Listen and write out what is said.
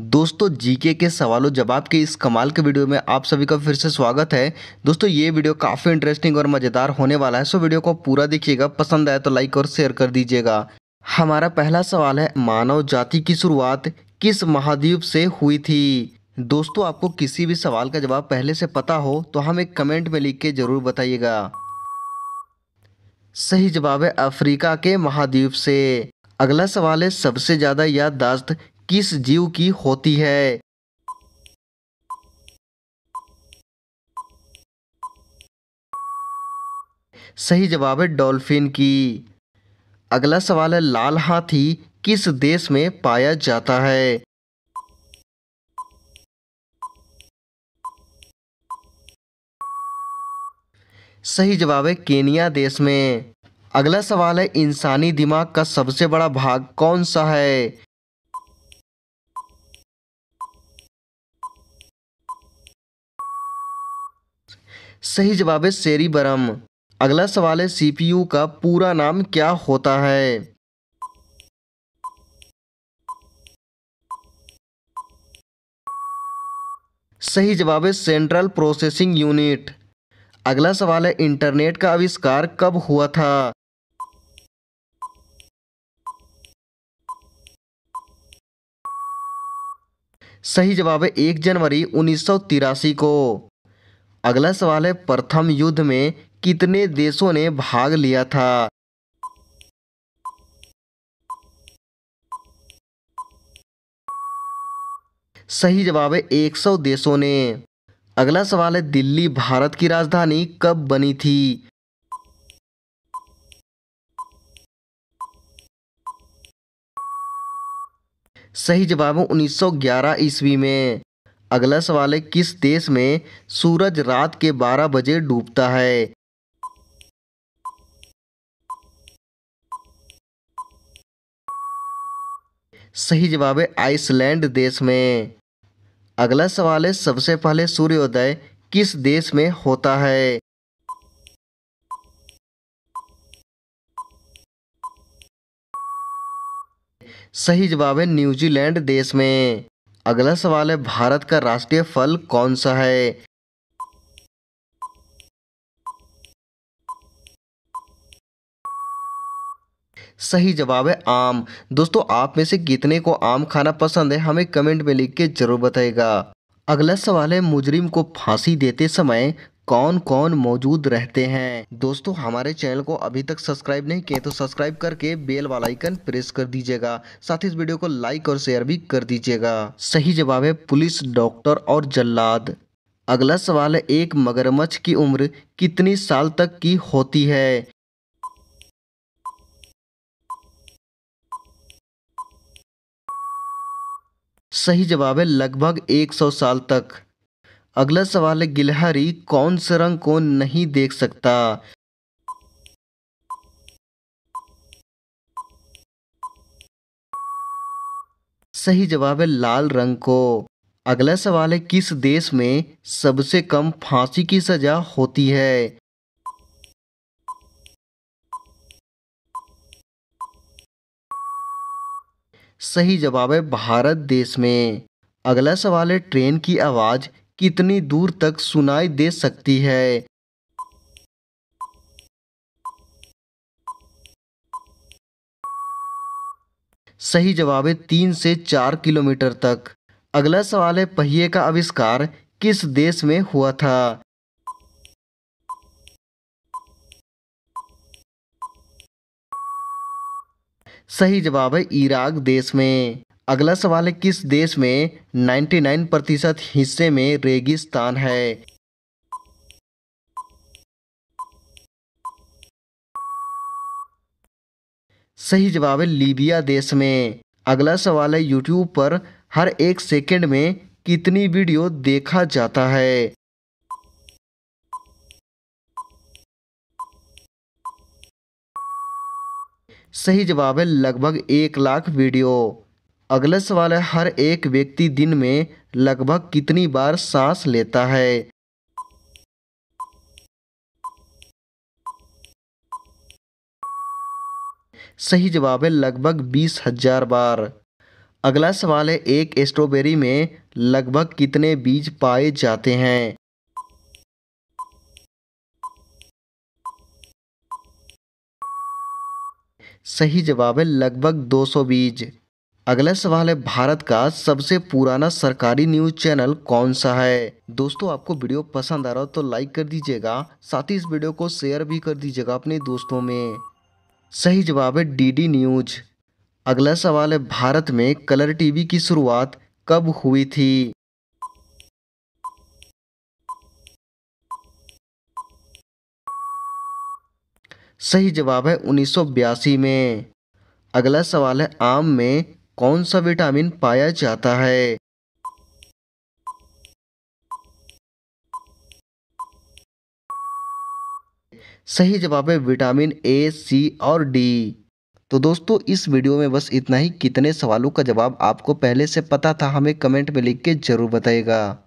दोस्तों जीके के सवालों जवाब के इस कमाल के वीडियो में आप सभी का फिर से स्वागत है दोस्तों ये वीडियो काफ़ी इंटरेस्टिंग और मज़ेदार होने वाला है सो वीडियो को पूरा देखिएगा पसंद आए तो लाइक और शेयर कर दीजिएगा हमारा पहला सवाल है मानव जाति की शुरुआत किस महाद्वीप से हुई थी दोस्तों आपको किसी भी सवाल का जवाब पहले से पता हो तो हमें कमेंट में लिख के ज़रूर बताइएगा सही जवाब है अफ्रीका के महाद्वीप से अगला सवाल है सबसे ज़्यादा याददाश्त किस जीव की होती है सही जवाब है डॉल्फिन की अगला सवाल है लाल हाथी किस देश में पाया जाता है सही जवाब है केनिया देश में अगला सवाल है इंसानी दिमाग का सबसे बड़ा भाग कौन सा है सही जवाब है सेरीबरम अगला सवाल है सीपीयू का पूरा नाम क्या होता है सही जवाब है सेंट्रल प्रोसेसिंग यूनिट अगला सवाल है इंटरनेट का आविष्कार कब हुआ था सही जवाब है एक जनवरी उन्नीस को अगला सवाल है प्रथम युद्ध में कितने देशों ने भाग लिया था सही जवाब है 100 देशों ने अगला सवाल है दिल्ली भारत की राजधानी कब बनी थी सही जवाब है 1911 ईस्वी में अगला सवाल है किस देश में सूरज रात के 12 बजे डूबता है सही जवाब है आइसलैंड देश में अगला सवाल है सबसे पहले सूर्योदय किस देश में होता है सही जवाब है न्यूजीलैंड देश में अगला सवाल है भारत का राष्ट्रीय फल कौन सा है सही जवाब है आम दोस्तों आप में से कितने को आम खाना पसंद है हमें कमेंट में लिख के जरूर बताएगा अगला सवाल है मुजरिम को फांसी देते समय कौन कौन मौजूद रहते हैं दोस्तों हमारे चैनल को अभी तक सब्सक्राइब नहीं किए तो सब्सक्राइब करके बेल वाला आइकन प्रेस कर दीजिएगा साथ ही इस वीडियो को लाइक और शेयर भी कर दीजिएगा सही जवाब है पुलिस डॉक्टर और जल्लाद अगला सवाल है एक मगरमच्छ की उम्र कितनी साल तक की होती है सही जवाब है लगभग 100 साल तक अगला सवाल है गिलहरी कौन से रंग को नहीं देख सकता सही जवाब है लाल रंग को अगला सवाल है किस देश में सबसे कम फांसी की सजा होती है सही जवाब है भारत देश में अगला सवाल है ट्रेन की आवाज़ कितनी दूर तक सुनाई दे सकती है सही जवाब है तीन से चार किलोमीटर तक अगला सवाल है पहिए का आविष्कार किस देश में हुआ था सही जवाब है इराक देश में अगला सवाल है किस देश में 99 प्रतिशत हिस्से में रेगिस्तान है सही जवाब है लीबिया देश में अगला सवाल है यूट्यूब पर हर एक सेकंड में कितनी वीडियो देखा जाता है सही जवाब है लगभग एक लाख वीडियो अगला सवाल है हर एक व्यक्ति दिन में लगभग कितनी बार सांस लेता है सही जवाब है लगभग बीस हजार बार अगला सवाल है एक स्ट्रॉबेरी में लगभग कितने बीज पाए जाते हैं सही जवाब है लगभग 200 बीज अगला सवाल है भारत का सबसे पुराना सरकारी न्यूज चैनल कौन सा है दोस्तों आपको वीडियो पसंद आ रहा हो तो लाइक कर दीजिएगा साथ ही इस वीडियो को शेयर भी कर दीजिएगा अपने दोस्तों में सही जवाब है डीडी न्यूज अगला सवाल है भारत में कलर टीवी की शुरुआत कब हुई थी सही जवाब है उन्नीस में अगला सवाल है आम में कौन सा विटामिन पाया जाता है सही जवाब है विटामिन ए सी और डी तो दोस्तों इस वीडियो में बस इतना ही कितने सवालों का जवाब आपको पहले से पता था हमें कमेंट में लिख के ज़रूर बताएगा